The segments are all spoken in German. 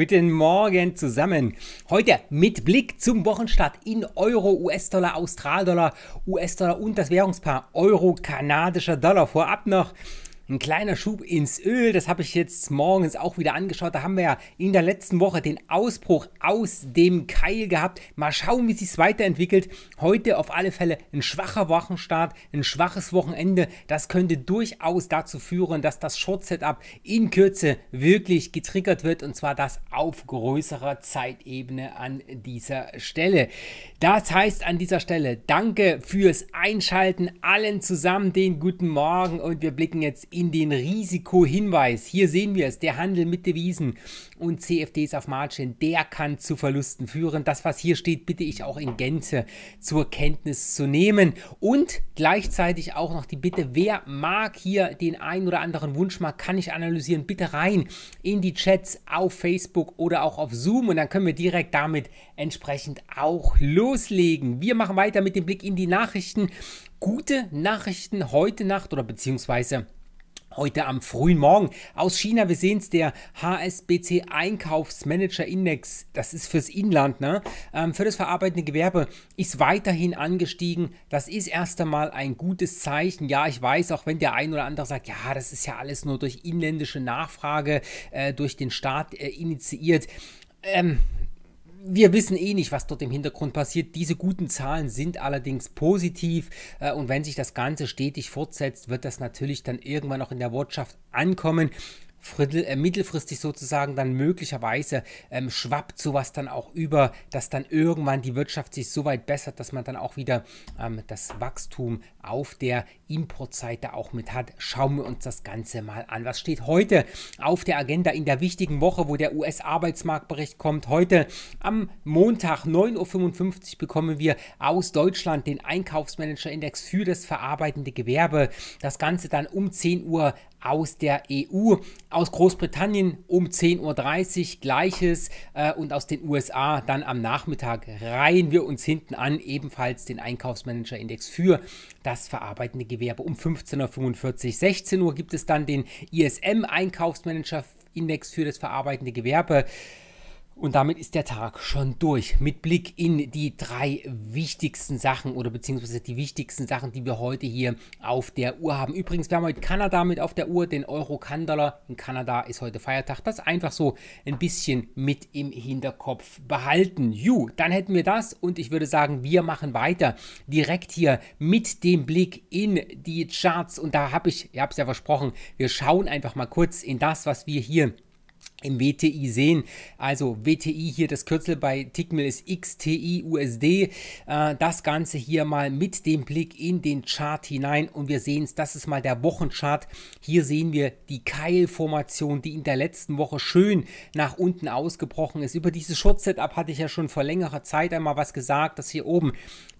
Guten Morgen zusammen. Heute mit Blick zum Wochenstart in Euro, US-Dollar, Australdollar, US-Dollar und das Währungspaar Euro, kanadischer Dollar. Vorab noch ein kleiner Schub ins Öl, das habe ich jetzt morgens auch wieder angeschaut. Da haben wir ja in der letzten Woche den Ausbruch aus dem Keil gehabt. Mal schauen, wie sich es weiterentwickelt. Heute auf alle Fälle ein schwacher Wochenstart, ein schwaches Wochenende. Das könnte durchaus dazu führen, dass das Short-Setup in Kürze wirklich getriggert wird und zwar das auf größerer Zeitebene an dieser Stelle. Das heißt an dieser Stelle, danke fürs Einschalten allen zusammen, den guten Morgen und wir blicken jetzt in in den Risikohinweis. Hier sehen wir es, der Handel mit Devisen und CFDs auf Margin, der kann zu Verlusten führen. Das, was hier steht, bitte ich auch in Gänze zur Kenntnis zu nehmen. Und gleichzeitig auch noch die Bitte, wer mag hier den einen oder anderen Wunsch Wunschmarkt, kann ich analysieren, bitte rein in die Chats auf Facebook oder auch auf Zoom und dann können wir direkt damit entsprechend auch loslegen. Wir machen weiter mit dem Blick in die Nachrichten. Gute Nachrichten heute Nacht oder beziehungsweise Heute am frühen Morgen aus China, wir sehen es, der HSBC Einkaufsmanager-Index, das ist fürs Inland, ne? Ähm, für das verarbeitende Gewerbe, ist weiterhin angestiegen. Das ist erst einmal ein gutes Zeichen. Ja, ich weiß, auch wenn der ein oder andere sagt, ja, das ist ja alles nur durch inländische Nachfrage, äh, durch den Staat äh, initiiert. Ähm, wir wissen eh nicht, was dort im Hintergrund passiert. Diese guten Zahlen sind allerdings positiv äh, und wenn sich das Ganze stetig fortsetzt, wird das natürlich dann irgendwann auch in der Wirtschaft ankommen äh, mittelfristig sozusagen dann möglicherweise ähm, schwappt sowas dann auch über, dass dann irgendwann die Wirtschaft sich so weit bessert, dass man dann auch wieder ähm, das Wachstum auf der Importseite auch mit hat. Schauen wir uns das Ganze mal an. Was steht heute auf der Agenda in der wichtigen Woche, wo der US-Arbeitsmarktbericht kommt? Heute am Montag 9.55 Uhr bekommen wir aus Deutschland den Einkaufsmanager-Index für das verarbeitende Gewerbe. Das Ganze dann um 10 Uhr aus der EU, aus Großbritannien um 10.30 Uhr gleiches äh, und aus den USA dann am Nachmittag reihen wir uns hinten an, ebenfalls den Einkaufsmanager-Index für das das verarbeitende Gewerbe. Um 15.45 Uhr, 16 Uhr gibt es dann den ISM-Einkaufsmanager-Index für das verarbeitende Gewerbe. Und damit ist der Tag schon durch. Mit Blick in die drei wichtigsten Sachen oder beziehungsweise die wichtigsten Sachen, die wir heute hier auf der Uhr haben. Übrigens, wir haben heute Kanada mit auf der Uhr, den Euro kann In Kanada ist heute Feiertag. Das einfach so ein bisschen mit im Hinterkopf behalten. Ju, dann hätten wir das und ich würde sagen, wir machen weiter direkt hier mit dem Blick in die Charts. Und da habe ich, ihr habt es ja versprochen, wir schauen einfach mal kurz in das, was wir hier im WTI sehen. Also WTI hier das Kürzel bei Tickmill ist XTI USD. Äh, das Ganze hier mal mit dem Blick in den Chart hinein und wir sehen es, das ist mal der Wochenchart. Hier sehen wir die Keilformation, die in der letzten Woche schön nach unten ausgebrochen ist. Über dieses Short-Setup hatte ich ja schon vor längerer Zeit einmal was gesagt, dass hier oben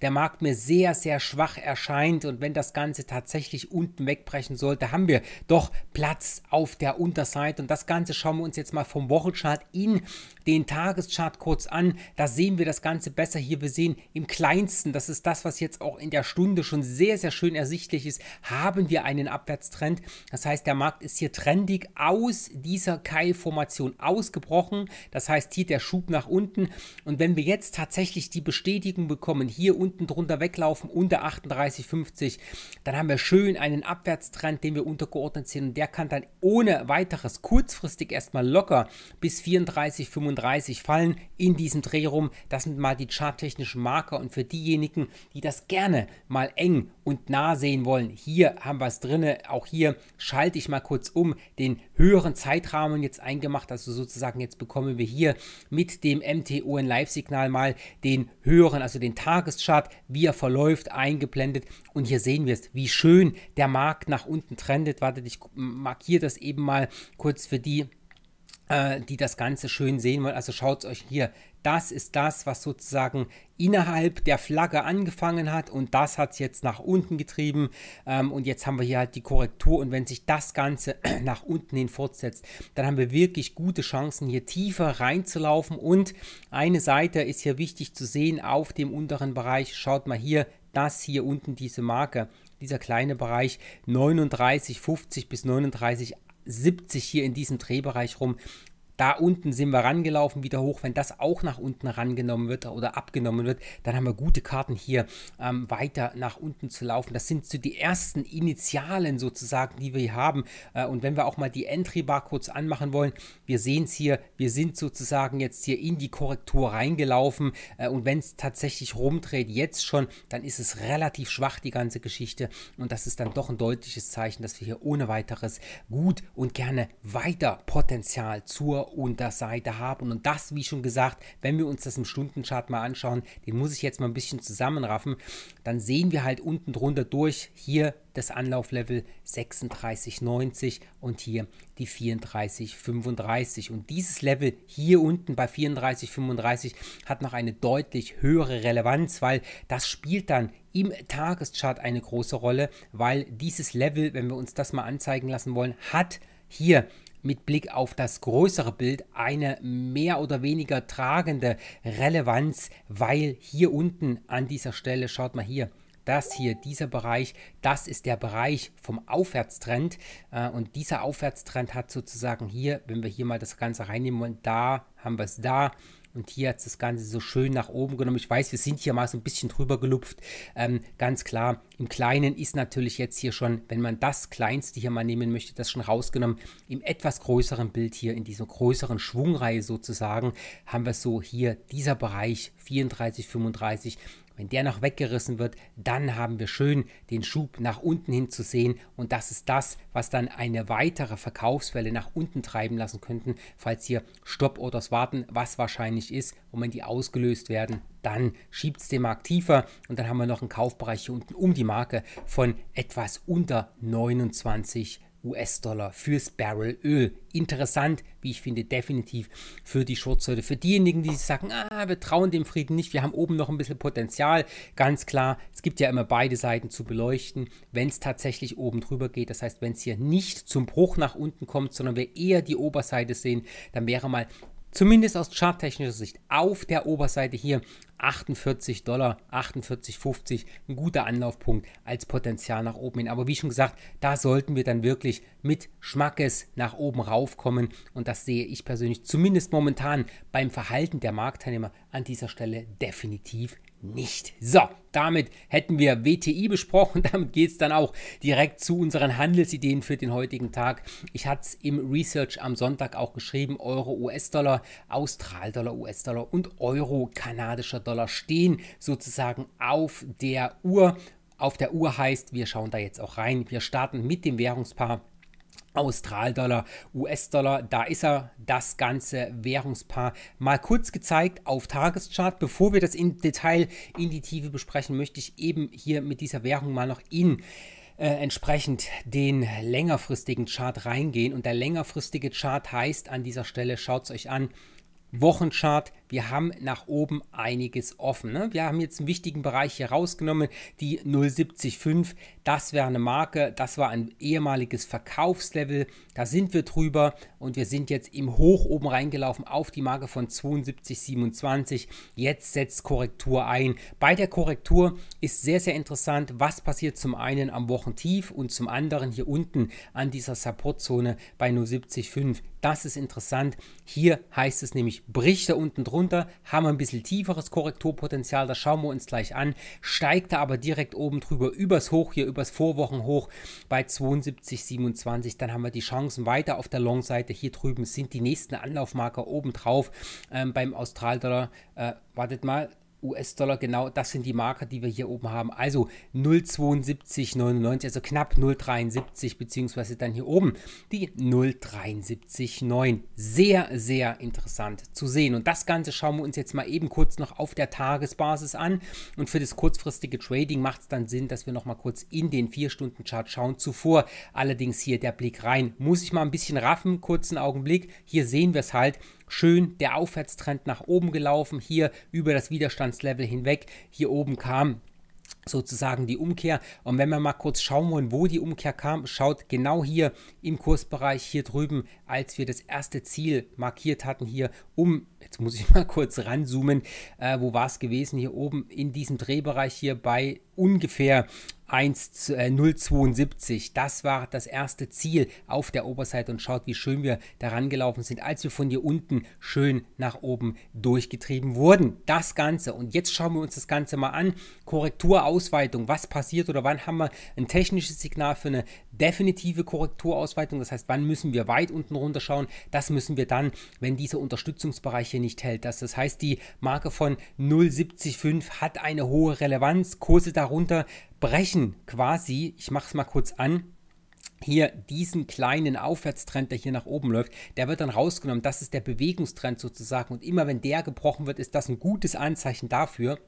der Markt mir sehr, sehr schwach erscheint und wenn das Ganze tatsächlich unten wegbrechen sollte, haben wir doch Platz auf der Unterseite und das Ganze schauen wir uns jetzt jetzt mal vom Wochenchart in den Tageschart kurz an. Da sehen wir das Ganze besser hier. Wir sehen im kleinsten, das ist das, was jetzt auch in der Stunde schon sehr, sehr schön ersichtlich ist, haben wir einen Abwärtstrend. Das heißt, der Markt ist hier trendig aus dieser Keilformation ausgebrochen. Das heißt, hier der Schub nach unten. Und wenn wir jetzt tatsächlich die Bestätigung bekommen, hier unten drunter weglaufen, unter 38,50, dann haben wir schön einen Abwärtstrend, den wir untergeordnet sehen. Und der kann dann ohne weiteres kurzfristig erstmal locker locker bis 34, 35 fallen in diesem Dreh rum. Das sind mal die charttechnischen Marker und für diejenigen, die das gerne mal eng und nah sehen wollen, hier haben wir es drin. Auch hier schalte ich mal kurz um den höheren Zeitrahmen jetzt eingemacht. Also sozusagen jetzt bekommen wir hier mit dem MTON Live-Signal mal den höheren, also den Tageschart, wie er verläuft, eingeblendet. Und hier sehen wir es, wie schön der Markt nach unten trendet. Wartet, ich markiere das eben mal kurz für die äh, die das Ganze schön sehen wollen. Also schaut euch hier, das ist das, was sozusagen innerhalb der Flagge angefangen hat und das hat es jetzt nach unten getrieben ähm, und jetzt haben wir hier halt die Korrektur und wenn sich das Ganze nach unten hin fortsetzt, dann haben wir wirklich gute Chancen hier tiefer reinzulaufen und eine Seite ist hier wichtig zu sehen auf dem unteren Bereich, schaut mal hier, das hier unten, diese Marke, dieser kleine Bereich 39,50 bis 39,80 70 hier in diesem Drehbereich rum da unten sind wir rangelaufen, wieder hoch. Wenn das auch nach unten rangenommen wird oder abgenommen wird, dann haben wir gute Karten hier ähm, weiter nach unten zu laufen. Das sind so die ersten Initialen sozusagen, die wir hier haben. Äh, und wenn wir auch mal die Entry Bar kurz anmachen wollen, wir sehen es hier, wir sind sozusagen jetzt hier in die Korrektur reingelaufen. Äh, und wenn es tatsächlich rumdreht, jetzt schon, dann ist es relativ schwach, die ganze Geschichte. Und das ist dann doch ein deutliches Zeichen, dass wir hier ohne weiteres gut und gerne weiter Potenzial zur Unterseite haben. Und das, wie schon gesagt, wenn wir uns das im Stundenchart mal anschauen, den muss ich jetzt mal ein bisschen zusammenraffen, dann sehen wir halt unten drunter durch hier das Anlauflevel 36,90 und hier die 34,35. Und dieses Level hier unten bei 34,35 hat noch eine deutlich höhere Relevanz, weil das spielt dann im Tageschart eine große Rolle, weil dieses Level, wenn wir uns das mal anzeigen lassen wollen, hat hier mit Blick auf das größere Bild eine mehr oder weniger tragende Relevanz, weil hier unten an dieser Stelle, schaut mal hier, das hier, dieser Bereich, das ist der Bereich vom Aufwärtstrend. Äh, und dieser Aufwärtstrend hat sozusagen hier, wenn wir hier mal das Ganze reinnehmen, und da haben wir es da, und hier hat es das Ganze so schön nach oben genommen. Ich weiß, wir sind hier mal so ein bisschen drüber gelupft. Ähm, ganz klar, im Kleinen ist natürlich jetzt hier schon, wenn man das Kleinste hier mal nehmen möchte, das schon rausgenommen. Im etwas größeren Bild hier, in dieser größeren Schwungreihe sozusagen, haben wir so hier dieser Bereich 34, 35 wenn der noch weggerissen wird, dann haben wir schön den Schub nach unten hin zu sehen und das ist das, was dann eine weitere Verkaufswelle nach unten treiben lassen könnten, falls hier Stopp-Orders warten, was wahrscheinlich ist und wenn die ausgelöst werden, dann schiebt es den Markt tiefer und dann haben wir noch einen Kaufbereich hier unten um die Marke von etwas unter 29 US-Dollar fürs Barrel Öl. Interessant, wie ich finde, definitiv für die Shortseite. Für diejenigen, die sagen, ah, wir trauen dem Frieden nicht, wir haben oben noch ein bisschen Potenzial. Ganz klar, es gibt ja immer beide Seiten zu beleuchten, wenn es tatsächlich oben drüber geht. Das heißt, wenn es hier nicht zum Bruch nach unten kommt, sondern wir eher die Oberseite sehen, dann wäre mal zumindest aus charttechnischer Sicht, auf der Oberseite hier 48 Dollar, 48,50, ein guter Anlaufpunkt als Potenzial nach oben hin. Aber wie schon gesagt, da sollten wir dann wirklich mit Schmackes nach oben raufkommen. Und das sehe ich persönlich zumindest momentan beim Verhalten der Marktteilnehmer an dieser Stelle definitiv nicht. So, damit hätten wir WTI besprochen. Damit geht es dann auch direkt zu unseren Handelsideen für den heutigen Tag. Ich hatte es im Research am Sonntag auch geschrieben: Euro, US-Dollar, Austral-Dollar, US-Dollar und Euro, kanadischer Dollar stehen sozusagen auf der Uhr. Auf der Uhr heißt, wir schauen da jetzt auch rein. Wir starten mit dem Währungspaar Australdollar, US-Dollar, da ist er, das ganze Währungspaar. Mal kurz gezeigt auf Tageschart. Bevor wir das im Detail in die Tiefe besprechen, möchte ich eben hier mit dieser Währung mal noch in äh, entsprechend den längerfristigen Chart reingehen. Und der längerfristige Chart heißt an dieser Stelle, schaut es euch an, Wochenchart, wir haben nach oben einiges offen. Ne? Wir haben jetzt einen wichtigen Bereich hier rausgenommen, die 0,705. Das wäre eine Marke, das war ein ehemaliges Verkaufslevel. Da sind wir drüber und wir sind jetzt im Hoch oben reingelaufen auf die Marke von 72,27. Jetzt setzt Korrektur ein. Bei der Korrektur ist sehr, sehr interessant, was passiert zum einen am Wochentief und zum anderen hier unten an dieser Supportzone bei 0,705. Das ist interessant. Hier heißt es nämlich, bricht da unten drunter runter, haben ein bisschen tieferes Korrekturpotenzial, das schauen wir uns gleich an, steigt er aber direkt oben drüber übers Hoch hier, übers Vorwochenhoch bei 72,27, dann haben wir die Chancen weiter auf der Long-Seite. Hier drüben sind die nächsten Anlaufmarker oben drauf ähm, beim Australdollar. Äh, wartet mal, US-Dollar, genau das sind die Marker, die wir hier oben haben. Also 0,7299, also knapp 0,73, beziehungsweise dann hier oben die 0,739. Sehr, sehr interessant zu sehen. Und das Ganze schauen wir uns jetzt mal eben kurz noch auf der Tagesbasis an. Und für das kurzfristige Trading macht es dann Sinn, dass wir nochmal kurz in den 4-Stunden-Chart schauen. Zuvor allerdings hier der Blick rein. Muss ich mal ein bisschen raffen, kurzen Augenblick. Hier sehen wir es halt schön der Aufwärtstrend nach oben gelaufen, hier über das Widerstandslevel hinweg. Hier oben kam sozusagen die Umkehr. Und wenn wir mal kurz schauen wollen, wo die Umkehr kam, schaut genau hier im Kursbereich hier drüben, als wir das erste Ziel markiert hatten hier um, jetzt muss ich mal kurz ranzoomen, äh, wo war es gewesen? Hier oben in diesem Drehbereich hier bei ungefähr 1, äh, Das war das erste Ziel auf der Oberseite und schaut, wie schön wir daran gelaufen sind, als wir von hier unten schön nach oben durchgetrieben wurden. Das Ganze. Und jetzt schauen wir uns das Ganze mal an. Korrekturausweitung. Was passiert oder wann haben wir ein technisches Signal für eine definitive Korrekturausweitung? Das heißt, wann müssen wir weit unten runterschauen? Das müssen wir dann, wenn dieser Unterstützungsbereich hier nicht hält. Das, das heißt, die Marke von 0,75 hat eine hohe Relevanz. Kurse darunter brechen quasi, ich mache es mal kurz an, hier diesen kleinen Aufwärtstrend, der hier nach oben läuft, der wird dann rausgenommen. Das ist der Bewegungstrend sozusagen. Und immer wenn der gebrochen wird, ist das ein gutes Anzeichen dafür,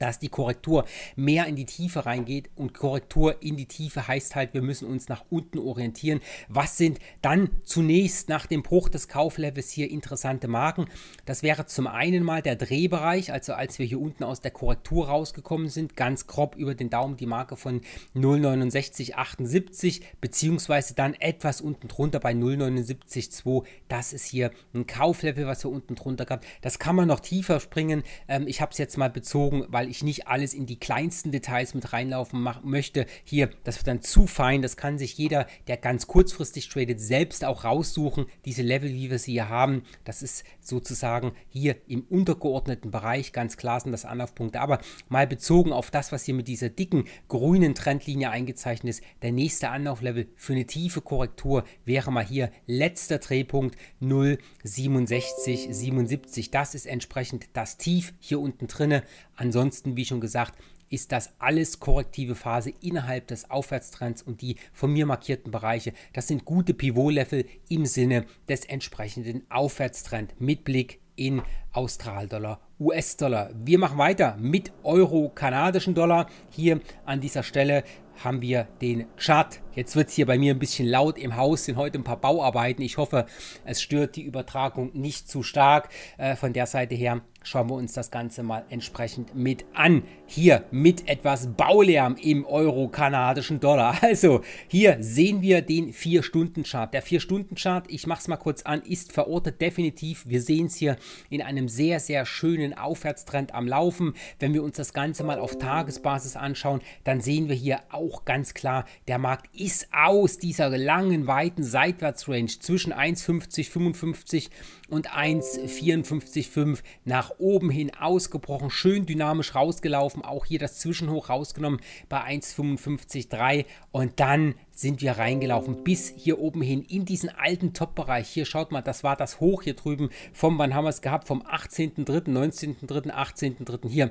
dass die Korrektur mehr in die Tiefe reingeht und Korrektur in die Tiefe heißt halt, wir müssen uns nach unten orientieren. Was sind dann zunächst nach dem Bruch des Kauflevels hier interessante Marken? Das wäre zum einen mal der Drehbereich, also als wir hier unten aus der Korrektur rausgekommen sind, ganz grob über den Daumen die Marke von 0,6978 beziehungsweise dann etwas unten drunter bei 0,792. Das ist hier ein Kauflevel, was wir unten drunter gehabt. Das kann man noch tiefer springen. Ähm, ich habe es jetzt mal bezogen, weil ich nicht alles in die kleinsten Details mit reinlaufen möchte. Hier, das wird dann zu fein. Das kann sich jeder, der ganz kurzfristig tradet, selbst auch raussuchen. Diese Level, wie wir sie hier haben, das ist sozusagen hier im untergeordneten Bereich. Ganz klar sind das Anlaufpunkte. Aber mal bezogen auf das, was hier mit dieser dicken grünen Trendlinie eingezeichnet ist, der nächste Anlauflevel für eine tiefe Korrektur wäre mal hier letzter Drehpunkt 0,6777. Das ist entsprechend das Tief hier unten drinne. Ansonsten Ansonsten, wie schon gesagt, ist das alles korrektive Phase innerhalb des Aufwärtstrends und die von mir markierten Bereiche. Das sind gute Pivot-Level im Sinne des entsprechenden Aufwärtstrends mit Blick in Australdollar, US-Dollar. Wir machen weiter mit Euro-Kanadischen Dollar. Hier an dieser Stelle haben wir den Chart Jetzt wird es hier bei mir ein bisschen laut. Im Haus sind heute ein paar Bauarbeiten. Ich hoffe, es stört die Übertragung nicht zu stark. Äh, von der Seite her schauen wir uns das Ganze mal entsprechend mit an. Hier mit etwas Baulärm im euro-kanadischen Dollar. Also hier sehen wir den 4-Stunden-Chart. Der 4-Stunden-Chart, ich mache es mal kurz an, ist verortet definitiv. Wir sehen es hier in einem sehr, sehr schönen Aufwärtstrend am Laufen. Wenn wir uns das Ganze mal auf Tagesbasis anschauen, dann sehen wir hier auch ganz klar, der Markt ist ist aus dieser langen, weiten Seitwärtsrange zwischen 1,5055 und 1,545 nach oben hin ausgebrochen, schön dynamisch rausgelaufen, auch hier das Zwischenhoch rausgenommen bei 1,553 und dann sind wir reingelaufen bis hier oben hin in diesen alten Top-Bereich. Hier schaut mal, das war das Hoch hier drüben vom, wann haben wir es gehabt, vom 18.3., 19.3., 18.3. hier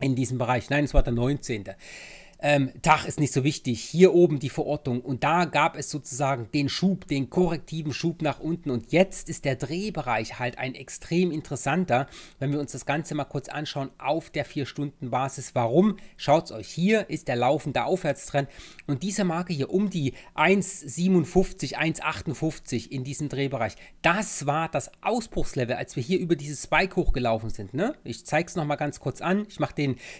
in diesem Bereich. Nein, es war der 19 ähm, Tag ist nicht so wichtig, hier oben die Verortung. Und da gab es sozusagen den Schub, den korrektiven Schub nach unten. Und jetzt ist der Drehbereich halt ein extrem interessanter, wenn wir uns das Ganze mal kurz anschauen, auf der 4-Stunden-Basis. Warum? Schaut es euch, hier ist der laufende Aufwärtstrend. Und diese Marke hier um die 1,57, 1,58 in diesem Drehbereich, das war das Ausbruchslevel, als wir hier über dieses Spike hochgelaufen sind. Ne? Ich zeige es nochmal ganz kurz an. Ich mache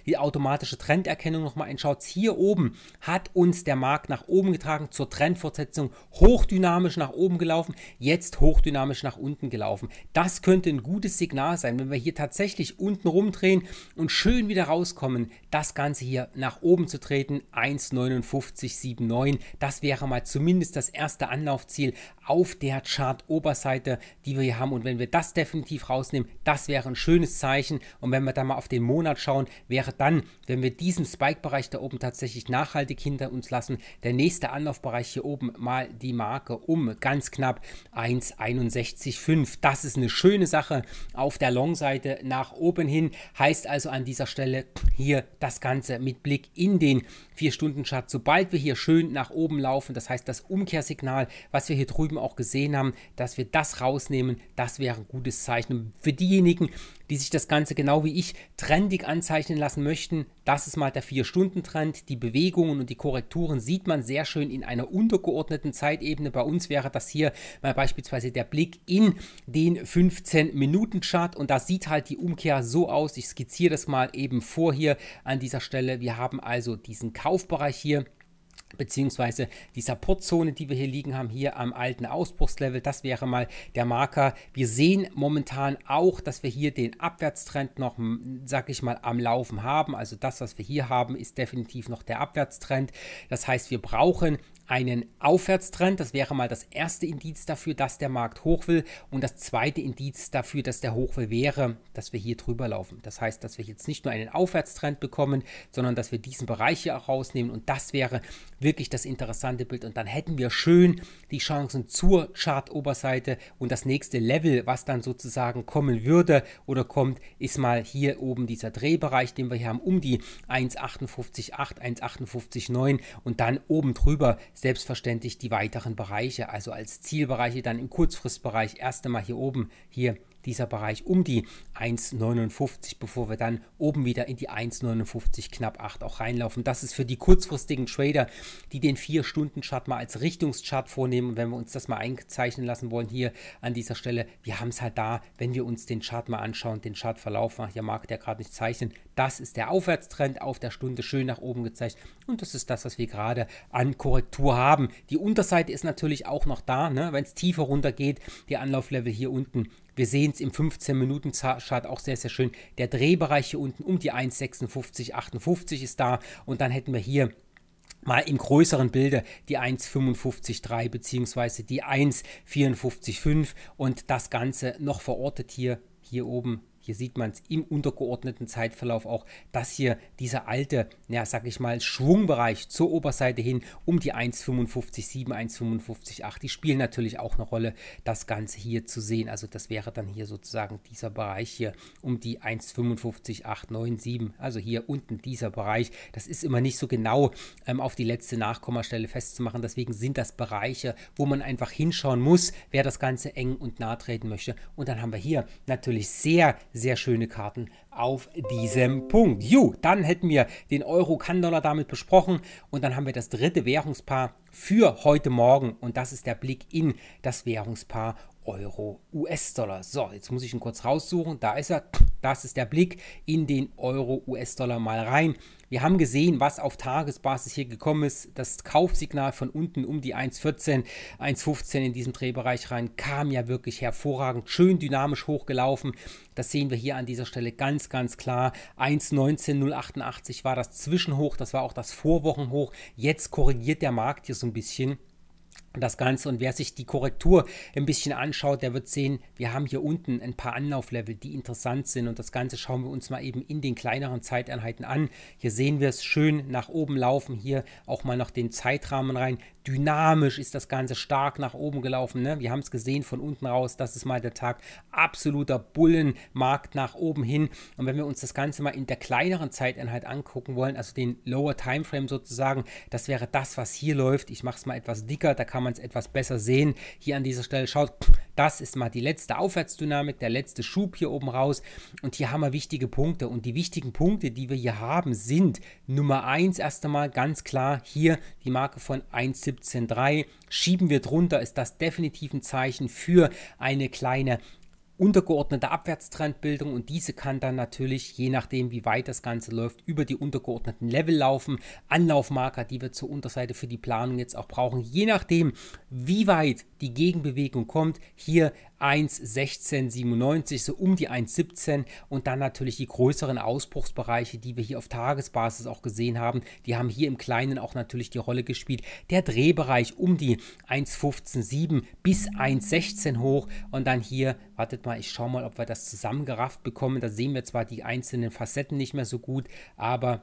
die automatische Trenderkennung nochmal ein. Schaut hier oben hat uns der Markt nach oben getragen zur Trendfortsetzung, hochdynamisch nach oben gelaufen, jetzt hochdynamisch nach unten gelaufen. Das könnte ein gutes Signal sein, wenn wir hier tatsächlich unten rumdrehen und schön wieder rauskommen, das Ganze hier nach oben zu treten, 1,5979. Das wäre mal zumindest das erste Anlaufziel auf der Chart-Oberseite, die wir hier haben. Und wenn wir das definitiv rausnehmen, das wäre ein schönes Zeichen. Und wenn wir da mal auf den Monat schauen, wäre dann, wenn wir diesen Spike-Bereich da oben tatsächlich nachhaltig hinter uns lassen, der nächste Anlaufbereich hier oben mal die Marke um ganz knapp 1,61,5. Das ist eine schöne Sache auf der Long-Seite nach oben hin. Heißt also an dieser Stelle hier das Ganze mit Blick in den 4-Stunden-Chart. Sobald wir hier schön nach oben laufen, das heißt das Umkehrsignal, was wir hier drüben eben auch gesehen haben, dass wir das rausnehmen, das wäre ein gutes Zeichen. Und für diejenigen, die sich das Ganze genau wie ich trendig anzeichnen lassen möchten, das ist mal der 4-Stunden-Trend. Die Bewegungen und die Korrekturen sieht man sehr schön in einer untergeordneten Zeitebene. Bei uns wäre das hier mal beispielsweise der Blick in den 15-Minuten-Chart und da sieht halt die Umkehr so aus. Ich skizziere das mal eben vor hier an dieser Stelle. Wir haben also diesen Kaufbereich hier beziehungsweise die Supportzone, die wir hier liegen haben, hier am alten Ausbruchslevel, das wäre mal der Marker. Wir sehen momentan auch, dass wir hier den Abwärtstrend noch, sag ich mal, am Laufen haben. Also das, was wir hier haben, ist definitiv noch der Abwärtstrend. Das heißt, wir brauchen einen Aufwärtstrend. Das wäre mal das erste Indiz dafür, dass der Markt hoch will. Und das zweite Indiz dafür, dass der hoch will, wäre, dass wir hier drüber laufen. Das heißt, dass wir jetzt nicht nur einen Aufwärtstrend bekommen, sondern dass wir diesen Bereich hier auch rausnehmen. Und das wäre wirklich das interessante Bild. Und dann hätten wir schön die Chancen zur Chartoberseite. Und das nächste Level, was dann sozusagen kommen würde oder kommt, ist mal hier oben dieser Drehbereich, den wir hier haben, um die 1,58,8, 1,58,9. Und dann oben drüber selbstverständlich die weiteren Bereiche, also als Zielbereiche dann im Kurzfristbereich erst einmal hier oben, hier dieser Bereich um die 1,59, bevor wir dann oben wieder in die 1,59 knapp 8 auch reinlaufen. Das ist für die kurzfristigen Trader, die den 4-Stunden-Chart mal als Richtungschart vornehmen. Und wenn wir uns das mal eingezeichnen lassen wollen hier an dieser Stelle, wir haben es halt da, wenn wir uns den Chart mal anschauen, den Chartverlauf, hier mag der gerade nicht zeichnen, das ist der Aufwärtstrend auf der Stunde schön nach oben gezeigt. Und das ist das, was wir gerade an Korrektur haben. Die Unterseite ist natürlich auch noch da, ne? wenn es tiefer runter geht, die Anlauflevel hier unten wir sehen es im 15-Minuten-Chart auch sehr, sehr schön. Der Drehbereich hier unten um die 1,56, 58 ist da. Und dann hätten wir hier mal im größeren Bilde die 1,55,3 bzw. die 1,54,5 und das Ganze noch verortet hier, hier oben hier sieht man es im untergeordneten Zeitverlauf auch, dass hier dieser alte, ja, sag ich mal, Schwungbereich zur Oberseite hin um die 1,55,7, 1,55,8, die spielen natürlich auch eine Rolle, das Ganze hier zu sehen. Also das wäre dann hier sozusagen dieser Bereich hier um die 1,55,897, also hier unten dieser Bereich. Das ist immer nicht so genau ähm, auf die letzte Nachkommastelle festzumachen, deswegen sind das Bereiche, wo man einfach hinschauen muss, wer das Ganze eng und nah treten möchte. Und dann haben wir hier natürlich sehr sehr schöne Karten auf diesem Punkt. Ju, dann hätten wir den Euro Kann-Dollar damit besprochen und dann haben wir das dritte Währungspaar für heute Morgen und das ist der Blick in das Währungspaar Euro US-Dollar. So, jetzt muss ich ihn kurz raussuchen. Da ist er. Das ist der Blick in den Euro US-Dollar mal rein. Wir haben gesehen, was auf Tagesbasis hier gekommen ist. Das Kaufsignal von unten um die 1,14, 1,15 in diesem Drehbereich rein kam ja wirklich hervorragend. Schön dynamisch hochgelaufen. Das sehen wir hier an dieser Stelle ganz, ganz klar. 1,19,088 war das Zwischenhoch. Das war auch das Vorwochenhoch. Jetzt korrigiert der Markt hier so ein bisschen das Ganze. Und wer sich die Korrektur ein bisschen anschaut, der wird sehen, wir haben hier unten ein paar Anlauflevel, die interessant sind. Und das Ganze schauen wir uns mal eben in den kleineren Zeiteinheiten an. Hier sehen wir es schön nach oben laufen. Hier auch mal noch den Zeitrahmen rein. Dynamisch ist das Ganze stark nach oben gelaufen. Ne? Wir haben es gesehen von unten raus. Das ist mal der Tag absoluter Bullenmarkt nach oben hin. Und wenn wir uns das Ganze mal in der kleineren Zeiteinheit angucken wollen, also den Lower Timeframe sozusagen, das wäre das, was hier läuft. Ich mache es mal etwas dicker. Da kann kann man es etwas besser sehen. Hier an dieser Stelle schaut, das ist mal die letzte Aufwärtsdynamik, der letzte Schub hier oben raus. Und hier haben wir wichtige Punkte. Und die wichtigen Punkte, die wir hier haben, sind Nummer 1 erst einmal ganz klar hier die Marke von 1,17,3. Schieben wir drunter, ist das definitiv ein Zeichen für eine kleine untergeordnete Abwärtstrendbildung und diese kann dann natürlich, je nachdem wie weit das Ganze läuft, über die untergeordneten Level laufen. Anlaufmarker, die wir zur Unterseite für die Planung jetzt auch brauchen, je nachdem wie weit die Gegenbewegung kommt, hier 1,1697, so um die 1,17 und dann natürlich die größeren Ausbruchsbereiche, die wir hier auf Tagesbasis auch gesehen haben. Die haben hier im Kleinen auch natürlich die Rolle gespielt. Der Drehbereich um die 1,157 bis 1,16 hoch und dann hier, wartet mal, ich schaue mal, ob wir das zusammengerafft bekommen. Da sehen wir zwar die einzelnen Facetten nicht mehr so gut, aber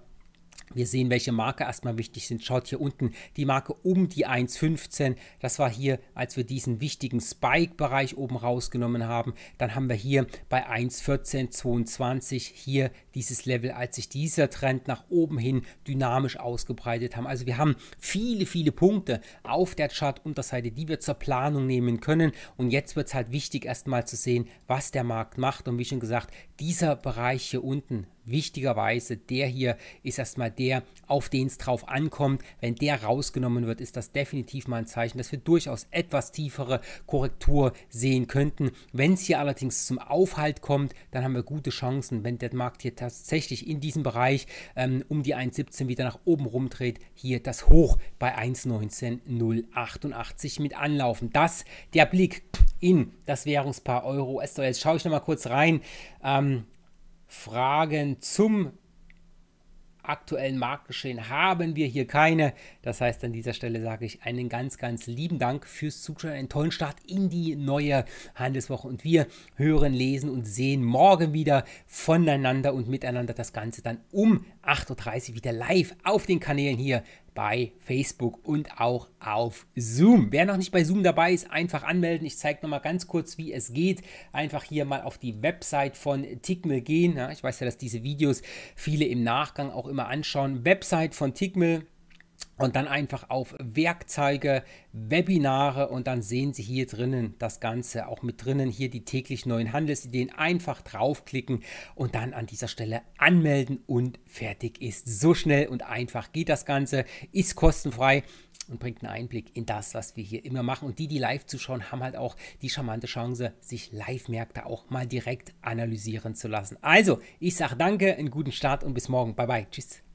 wir sehen, welche Marke erstmal wichtig sind. Schaut hier unten die Marke um die 1,15. Das war hier, als wir diesen wichtigen Spike-Bereich oben rausgenommen haben. Dann haben wir hier bei 1,1422 hier dieses Level, als sich dieser Trend nach oben hin dynamisch ausgebreitet haben. Also wir haben viele, viele Punkte auf der Chart-Unterseite, die wir zur Planung nehmen können. Und jetzt wird es halt wichtig, erstmal zu sehen, was der Markt macht. Und wie schon gesagt, dieser Bereich hier unten, wichtigerweise der hier ist erstmal der, auf den es drauf ankommt. Wenn der rausgenommen wird, ist das definitiv mal ein Zeichen, dass wir durchaus etwas tiefere Korrektur sehen könnten. Wenn es hier allerdings zum Aufhalt kommt, dann haben wir gute Chancen, wenn der Markt hier tatsächlich in diesem Bereich ähm, um die 1,17 wieder nach oben rumdreht, hier das Hoch bei 1,19,088 mit anlaufen. Das der Blick in das Währungspaar Euro. Jetzt schaue ich nochmal kurz rein. Ähm, Fragen zum aktuellen Marktgeschehen haben wir hier keine. Das heißt, an dieser Stelle sage ich einen ganz, ganz lieben Dank fürs Zuschauen, einen tollen Start in die neue Handelswoche und wir hören, lesen und sehen morgen wieder voneinander und miteinander das Ganze dann um 8.30 Uhr wieder live auf den Kanälen hier bei Facebook und auch auf Zoom. Wer noch nicht bei Zoom dabei ist, einfach anmelden. Ich zeige nochmal ganz kurz, wie es geht. Einfach hier mal auf die Website von Tickmill gehen. Ja, ich weiß ja, dass diese Videos viele im Nachgang auch immer anschauen. Website von Tickmill und dann einfach auf Werkzeuge, Webinare und dann sehen Sie hier drinnen das Ganze auch mit drinnen. Hier die täglich neuen Handelsideen. Einfach draufklicken und dann an dieser Stelle anmelden und fertig ist. So schnell und einfach geht das Ganze. Ist kostenfrei und bringt einen Einblick in das, was wir hier immer machen. Und die, die live zuschauen, haben halt auch die charmante Chance, sich Live-Märkte auch mal direkt analysieren zu lassen. Also, ich sage danke, einen guten Start und bis morgen. Bye bye. Tschüss.